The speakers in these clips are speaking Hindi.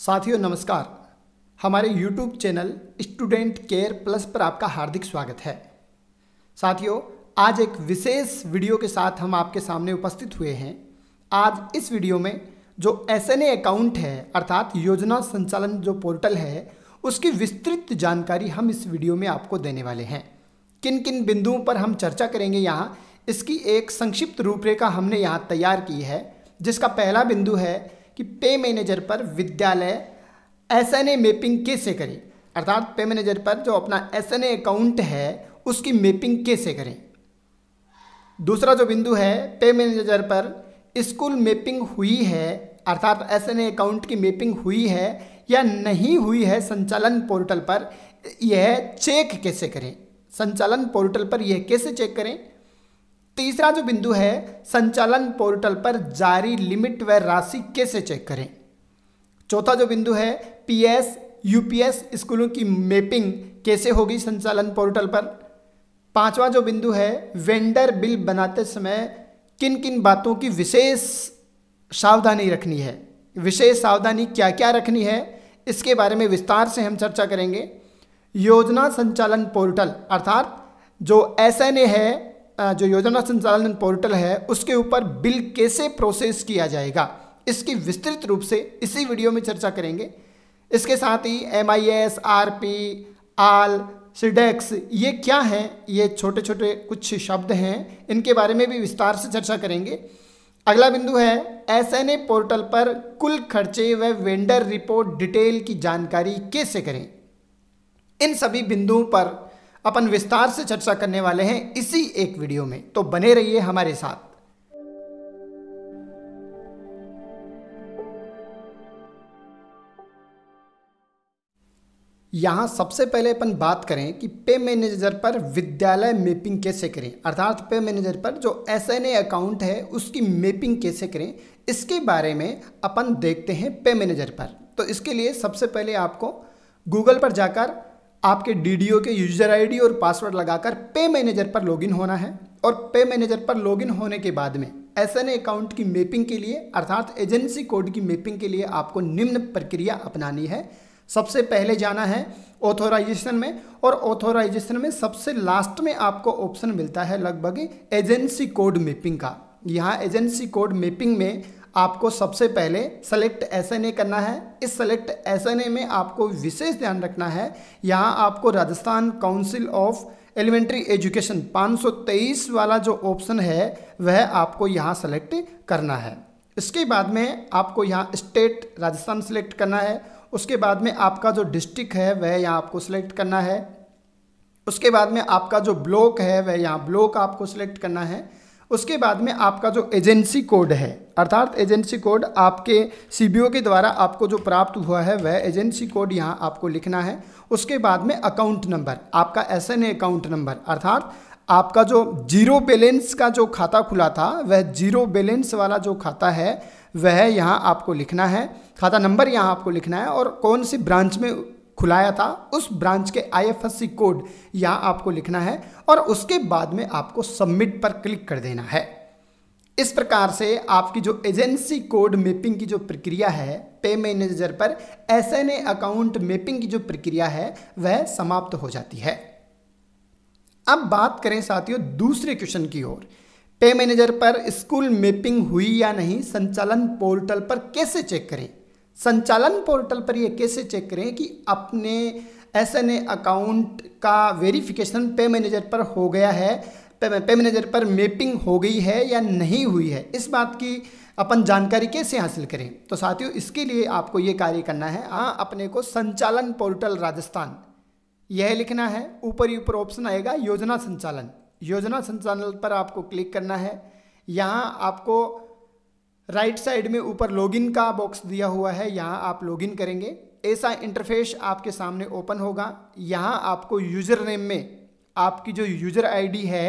साथियों नमस्कार हमारे YouTube channel student care plus पर आपका हार्दिक स्वागत है साथियों आज एक विशेष वीडियो के साथ हम आपके सामने उपस्थित हुए हैं आज इस वीडियो में जो एस अकाउंट है अर्थात योजना संचालन जो पोर्टल है उसकी विस्तृत जानकारी हम इस वीडियो में आपको देने वाले हैं किन किन बिंदुओं पर हम चर्चा करेंगे यहाँ इसकी एक संक्षिप्त रूपरेखा हमने यहाँ तैयार की है जिसका पहला बिंदु है कि पे मैनेजर पर विद्यालय एस एन ए मैपिंग कैसे करें अर्थात पे मैनेजर पर जो अपना एस एन ए अकाउंट है उसकी मैपिंग कैसे करें दूसरा जो बिंदु है पे मैनेजर पर स्कूल मैपिंग हुई है अर्थात एस एन अकाउंट की मैपिंग हुई है या नहीं हुई है संचालन पोर्टल पर यह चेक कैसे करें संचालन पोर्टल पर यह कैसे चेक करें तीसरा जो बिंदु है संचालन पोर्टल पर जारी लिमिट व राशि कैसे चेक करें चौथा जो बिंदु है पीएस यूपीएस स्कूलों की मैपिंग कैसे होगी संचालन पोर्टल पर पांचवा जो बिंदु है वेंडर बिल बनाते समय किन किन बातों की विशेष सावधानी रखनी है विशेष सावधानी क्या क्या रखनी है इसके बारे में विस्तार से हम चर्चा करेंगे योजना संचालन पोर्टल अर्थात जो एस है जो योजना संचालन पोर्टल है उसके ऊपर बिल कैसे प्रोसेस किया जाएगा इसकी विस्तृत रूप से इसी वीडियो में चर्चा करेंगे इसके साथ ही M I S R P आल सिडेक्स ये क्या हैं ये छोटे छोटे कुछ शब्द हैं इनके बारे में भी विस्तार से चर्चा करेंगे अगला बिंदु है एस एन ए पोर्टल पर कुल खर्चे व वेंडर रिपोर्ट डिटेल की जानकारी कैसे करें इन सभी बिंदुओं पर अपन विस्तार से चर्चा करने वाले हैं इसी एक वीडियो में तो बने रहिए हमारे साथ यहां सबसे पहले अपन बात करें कि पे मैनेजर पर विद्यालय मैपिंग कैसे करें अर्थात पे मैनेजर पर जो एस एन ए अकाउंट है उसकी मैपिंग कैसे करें इसके बारे में अपन देखते हैं पे मैनेजर पर तो इसके लिए सबसे पहले आपको गूगल पर जाकर आपके डी के यूजर आईडी और पासवर्ड लगाकर पे मैनेजर पर लॉगिन होना है और पे मैनेजर पर लॉगिन होने के बाद में एस अकाउंट की मैपिंग के लिए अर्थात एजेंसी कोड की मैपिंग के लिए आपको निम्न प्रक्रिया अपनानी है सबसे पहले जाना है ऑथोराइजेशन में और ऑथोराइजेशन में सबसे लास्ट में आपको ऑप्शन मिलता है लगभग एजेंसी कोड मैपिंग का यहाँ एजेंसी कोड मैपिंग में आपको सबसे पहले सेलेक्ट एस करना है इस सेलेक्ट एस में आपको विशेष ध्यान रखना है यहाँ आपको Rajasthan Council of Elementary Education 523 वाला जो ऑप्शन है वह आपको यहाँ सेलेक्ट करना है इसके बाद में आपको यहाँ स्टेट राजस्थान सेलेक्ट करना है उसके बाद में आपका जो डिस्ट्रिक्ट है वह यहाँ आपको सिलेक्ट करना है उसके बाद में आपका जो ब्लॉक है वह यहाँ ब्लॉक आपको सिलेक्ट करना है उसके बाद में आपका जो एजेंसी कोड है अर्थात एजेंसी कोड आपके सी के द्वारा आपको जो प्राप्त हुआ है वह एजेंसी कोड यहाँ आपको लिखना है उसके बाद में अकाउंट नंबर आपका एस अकाउंट नंबर अर्थात आपका जो जीरो बैलेंस का जो खाता खुला था वह जीरो बैलेंस वाला जो खाता है वह यहाँ आपको लिखना है खाता नंबर यहाँ आपको लिखना है और कौन सी ब्रांच में खुलाया था उस ब्रांच के आईएफएससी कोड यहाँ आपको लिखना है और उसके बाद में आपको सबमिट पर क्लिक कर देना है इस प्रकार से आपकी जो एजेंसी कोड मैपिंग की जो प्रक्रिया है पे मैनेजर पर एस अकाउंट मैपिंग की जो प्रक्रिया है वह समाप्त हो जाती है अब बात करें साथियों दूसरे क्वेश्चन की ओर पे मैनेजर पर स्कूल मैपिंग हुई या नहीं संचालन पोर्टल पर कैसे चेक करें संचालन पोर्टल पर ये कैसे चेक करें कि अपने एस एन ए अकाउंट का वेरिफिकेशन पे मैनेजर पर हो गया है पे, पे मैनेजर पर मैपिंग हो गई है या नहीं हुई है इस बात की अपन जानकारी कैसे हासिल करें तो साथियों इसके लिए आपको ये कार्य करना है हाँ अपने को संचालन पोर्टल राजस्थान यह लिखना है ऊपर ही ऊपर ऑप्शन आएगा योजना संचालन योजना संचालन पर आपको क्लिक करना है यहाँ आपको राइट साइड में ऊपर लॉगिन का बॉक्स दिया हुआ है यहाँ आप लॉगिन करेंगे ऐसा इंटरफेस आपके सामने ओपन होगा यहाँ आपको यूज़र नेम में आपकी जो यूज़र आईडी है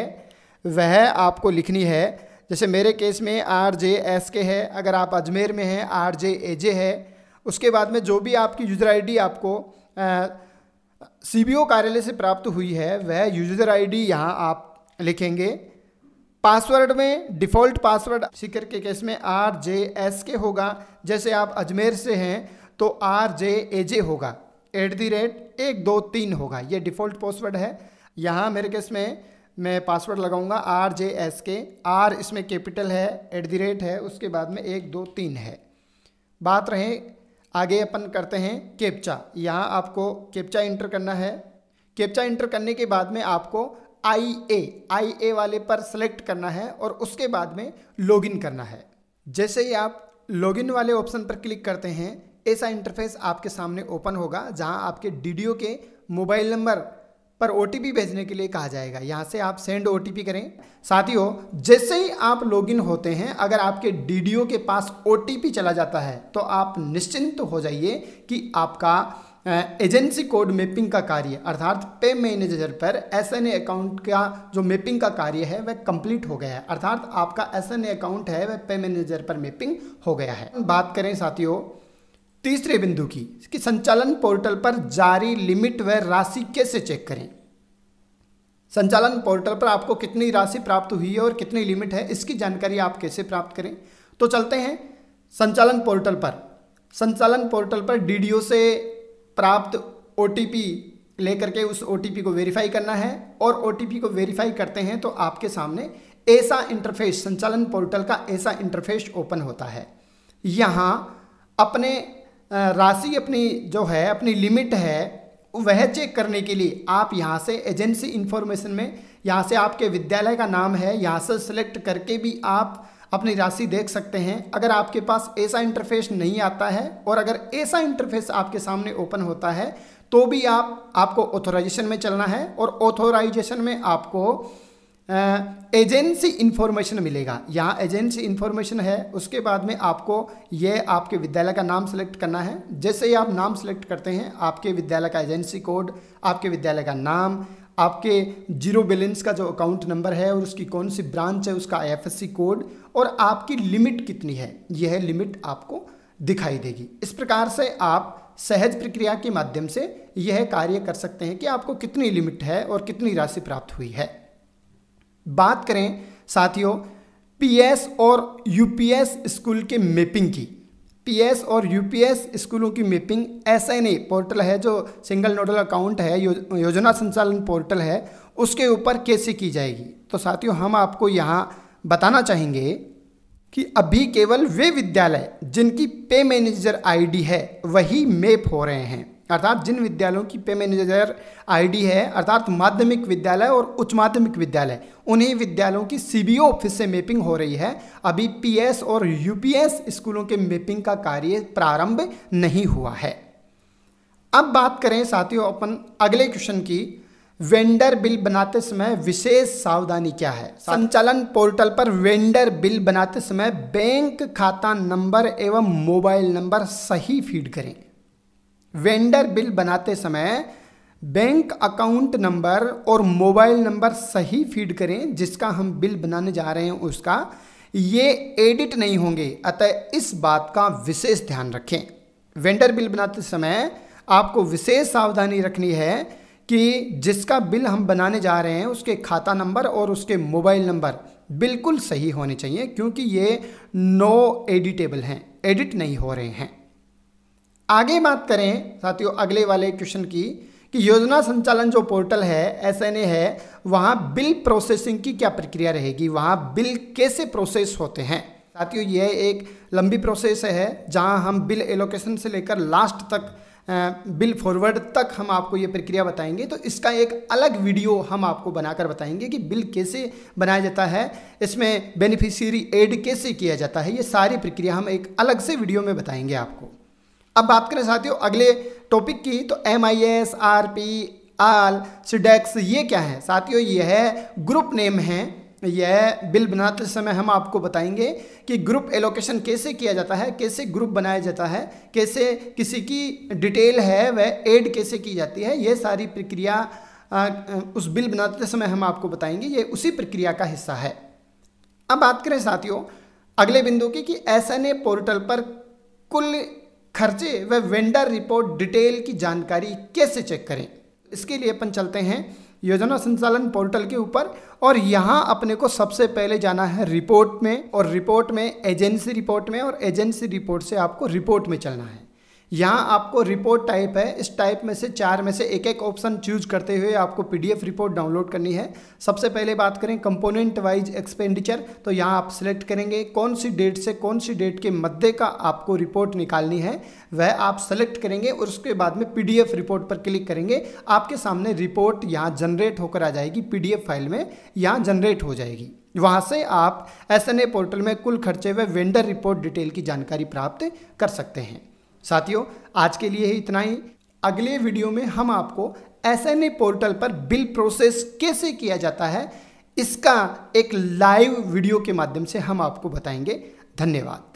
वह आपको लिखनी है जैसे मेरे केस में आर जे एस के है अगर आप अजमेर में हैं आर जे ए जे है उसके बाद में जो भी आपकी यूज़र आईडी आपको सी बी ओ कार्यालय से प्राप्त हुई है वह यूज़र आई यहाँ आप लिखेंगे पासवर्ड में डिफ़ॉल्ट पासवर्ड सिकर के केस में आर जे एस के होगा जैसे आप अजमेर से हैं तो आर जे ए जे होगा एट दी रेट एक दो तीन होगा ये डिफ़ॉल्ट पासवर्ड है यहाँ मेरे केस में मैं पासवर्ड लगाऊंगा R J S K R इसमें कैपिटल है एट दी रेट है उसके बाद में एक दो तीन है बात रहे आगे अपन करते हैं केप्चा यहाँ आपको केप्चा इंटर करना है केप्चा इंटर करने के बाद में आपको आई ए आई ए वाले पर सेलेक्ट करना है और उसके बाद में लॉगिन करना है जैसे ही आप लॉगिन वाले ऑप्शन पर क्लिक करते हैं ऐसा इंटरफेस आपके सामने ओपन होगा जहां आपके डी के मोबाइल नंबर पर ओ भेजने के लिए कहा जाएगा यहाँ से आप सेंड ओ करें साथियों जैसे ही आप लॉगिन होते हैं अगर आपके डी के पास ओ चला जाता है तो आप निश्चिंत तो हो जाइए कि आपका एजेंसी कोड मैपिंग का कार्य अर्थात पे मैनेजर पर एस एन अकाउंट का जो मैपिंग का कार्य है वह कंप्लीट हो गया है अर्थात आपका एस एन अकाउंट है वह पे मैनेजर पर मैपिंग हो गया है बात करें साथियों तीसरे बिंदु की कि संचालन पोर्टल पर जारी लिमिट व राशि कैसे चेक करें संचालन पोर्टल पर आपको कितनी राशि प्राप्त हुई है और कितनी लिमिट है इसकी जानकारी आप कैसे प्राप्त करें तो चलते हैं संचालन पोर्टल पर संचालन पोर्टल पर डीडीओ से प्राप्त ओ लेकर के उस ओ को वेरीफाई करना है और ओ को वेरीफाई करते हैं तो आपके सामने ऐसा इंटरफेस संचालन पोर्टल का ऐसा इंटरफेस ओपन होता है यहाँ अपने राशि अपनी जो है अपनी लिमिट है वह चेक करने के लिए आप यहाँ से एजेंसी इन्फॉर्मेशन में यहाँ से आपके विद्यालय का नाम है यहाँ से सिलेक्ट करके भी आप अपनी राशि देख सकते हैं अगर आपके पास ऐसा इंटरफेस नहीं आता है और अगर ऐसा इंटरफेस आपके सामने ओपन होता है तो भी आप आपको ऑथोराइजेशन में चलना है और ऑथोराइजेशन में आपको एजेंसी इन्फॉर्मेशन मिलेगा यहाँ एजेंसी इन्फॉर्मेशन है उसके बाद में आपको ये आपके विद्यालय का नाम सेलेक्ट करना है जैसे ही आप नाम सेलेक्ट करते हैं आपके विद्यालय का एजेंसी कोड आपके विद्यालय का नाम आपके जीरो बैलेंस का जो अकाउंट नंबर है और उसकी कौन सी ब्रांच है उसका आई कोड और आपकी लिमिट कितनी है यह लिमिट आपको दिखाई देगी इस प्रकार से आप सहज प्रक्रिया के माध्यम से यह कार्य कर सकते हैं कि आपको कितनी लिमिट है और कितनी राशि प्राप्त हुई है बात करें साथियों पीएस और यूपीएस स्कूल के मैपिंग की पीएस और यूपीएस स्कूलों की मैपिंग ऐसा पोर्टल है जो सिंगल नोडल अकाउंट है यो, योजना संचालन पोर्टल है उसके ऊपर कैसे की जाएगी तो साथियों हम आपको यहाँ बताना चाहेंगे कि अभी केवल वे विद्यालय जिनकी पे मैनेजर आईडी है वही मैप हो रहे हैं अर्थात जिन विद्यालयों की पे मैनेजर आईडी है अर्थात माध्यमिक विद्यालय और उच्च माध्यमिक विद्यालय उन्हीं विद्यालयों की सीबीओ ऑफिस से मैपिंग हो रही है अभी पीएस और यूपीएस स्कूलों के मैपिंग का कार्य प्रारंभ नहीं हुआ है अब बात करें साथियों अपन अगले क्वेश्चन की वेंडर बिल बनाते समय विशेष सावधानी क्या है संचालन पोर्टल पर वेंडर बिल बनाते समय बैंक खाता नंबर एवं मोबाइल नंबर सही फीड करें वेंडर बिल बनाते समय बैंक अकाउंट नंबर और मोबाइल नंबर सही फीड करें जिसका हम बिल बनाने जा रहे हैं उसका ये एडिट नहीं होंगे अतः इस बात का विशेष ध्यान रखें वेंडर बिल बनाते समय आपको विशेष सावधानी रखनी है कि जिसका बिल हम बनाने जा रहे हैं उसके खाता नंबर और उसके मोबाइल नंबर बिल्कुल सही होने चाहिए क्योंकि ये नो एडिटेबल हैं एडिट नहीं हो रहे हैं आगे बात करें साथियों अगले वाले क्वेश्चन की कि योजना संचालन जो पोर्टल है एस है वहाँ बिल प्रोसेसिंग की क्या प्रक्रिया रहेगी वहाँ बिल कैसे प्रोसेस होते हैं साथियों यह एक लंबी प्रोसेस है जहाँ हम बिल एलोकेशन से लेकर लास्ट तक बिल फॉरवर्ड तक हम आपको ये प्रक्रिया बताएंगे तो इसका एक अलग वीडियो हम आपको बनाकर बताएंगे कि बिल कैसे बनाया जाता है इसमें बेनिफिशियरी एड कैसे किया जाता है ये सारी प्रक्रिया हम एक अलग से वीडियो में बताएंगे आपको अब बात करें साथियों अगले टॉपिक की तो M I S R P आल सिडेक्स ये क्या है साथियों ये है ग्रुप नेम है यह बिल बनाते समय हम आपको बताएंगे कि ग्रुप एलोकेशन कैसे किया जाता है कैसे ग्रुप बनाया जाता है कैसे किसी की डिटेल है वह ऐड कैसे की जाती है यह सारी प्रक्रिया उस बिल बनाते समय हम आपको बताएंगे ये उसी प्रक्रिया का हिस्सा है अब बात करें साथियों अगले बिंदु की कि एस पोर्टल पर कुल खर्चे व वेंडर रिपोर्ट डिटेल की जानकारी कैसे चेक करें इसके लिए अपन चलते हैं योजना संचालन पोर्टल के ऊपर और यहाँ अपने को सबसे पहले जाना है रिपोर्ट में और रिपोर्ट में एजेंसी रिपोर्ट में और एजेंसी रिपोर्ट से आपको रिपोर्ट में चलना है यहाँ आपको रिपोर्ट टाइप है इस टाइप में से चार में से एक एक ऑप्शन चूज करते हुए आपको पीडीएफ रिपोर्ट डाउनलोड करनी है सबसे पहले बात करें कंपोनेंट वाइज एक्सपेंडिचर तो यहाँ आप सिलेक्ट करेंगे कौन सी डेट से कौन सी डेट के मध्य का आपको रिपोर्ट निकालनी है वह आप सेलेक्ट करेंगे और उसके बाद में पी रिपोर्ट पर क्लिक करेंगे आपके सामने रिपोर्ट यहाँ जनरेट होकर आ जाएगी पी फाइल में यहाँ जनरेट हो जाएगी वहाँ से आप एस पोर्टल में कुल खर्चे व वेंडर रिपोर्ट डिटेल की जानकारी प्राप्त कर सकते हैं साथियों आज के लिए ही इतना ही अगले वीडियो में हम आपको एस पोर्टल पर बिल प्रोसेस कैसे किया जाता है इसका एक लाइव वीडियो के माध्यम से हम आपको बताएंगे धन्यवाद